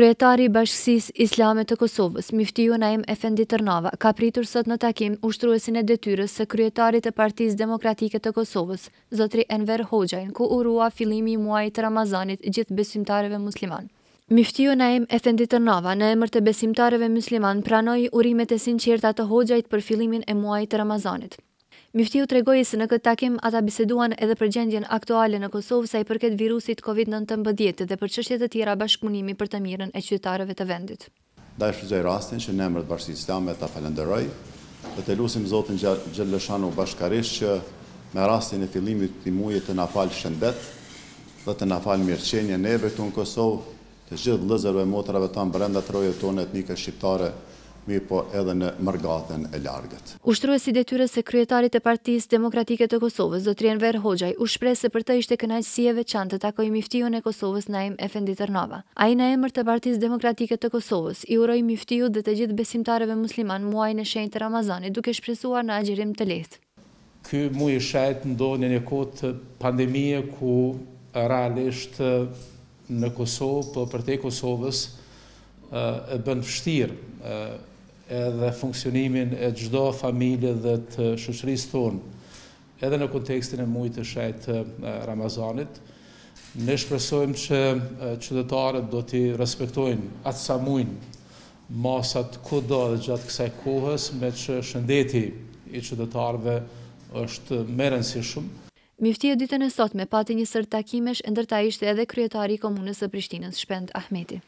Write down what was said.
Kryetari i Bashkësis Islame të Kosovës, Miftiju Naim Efendi Tërnava, ka pritur sot në takim ushtruesin e detyres së Kryetarit të Partis Demokratike të Kosovës, Zotri Enver Hoxajn, ku urua filimi i muajit Ramazanit gjithë besimtareve musliman. Miftiju Naim Efendi Tërnava në emër të besimtareve musliman pranoj urimet e sinqerta të Hoxajt për filimin e muajit Ramazanit. Miftiu të regojë se në këtë takim ata biseduan edhe për gjendjen aktuale në Kosovë sa i përket virusit COVID-19 dhe për qështjet të tjera bashkëmunimi për të mirën e qytetarëve të vendit. Da e shpizoj rastin që në emërët bashkësit islamet të falenderoj, dhe të lusim Zotin Gjellëshanu bashkarish që me rastin e fillimit të muje të nafal shëndet dhe të nafal mirëqenje neve të në Kosovë, të gjithë lëzërve motrave të në brenda trojët tonë etnike shqiptare mi po edhe në mërgatën e largët. Ushtru e si detyre se kryetarit e partijës demokratike të Kosovës, Zotrien Ver Hoxaj, u shpre se për të ishte kënajqësieve qanë të takoj miftiju në Kosovës na im Efendi Tërnova. A i në emër të partijës demokratike të Kosovës, i uroj miftiju dhe të gjithë besimtareve musliman muaj në shenjë të Ramazani, duke shpresuar në agjerim të lehtë. Ky muaj shajtë ndonë një kotë pandemie ku realisht në Kosovë, po për të Kosovës, e bën fështirë edhe funksionimin e gjdo familje dhe të shëqërisë tonë, edhe në kontekstin e mujtë të shajtë Ramazanit. Ne shpresojmë që qytetarët do t'i respektojnë atë sa mujnë masat ku do dhe gjatë kësaj kohës, me që shëndeti i qytetarëve është meren si shumë. Mifti e ditën e sot me pati një sërtakimesh, ndërta ishte edhe kryetari i komunës e Prishtinës, Shpend Ahmeti.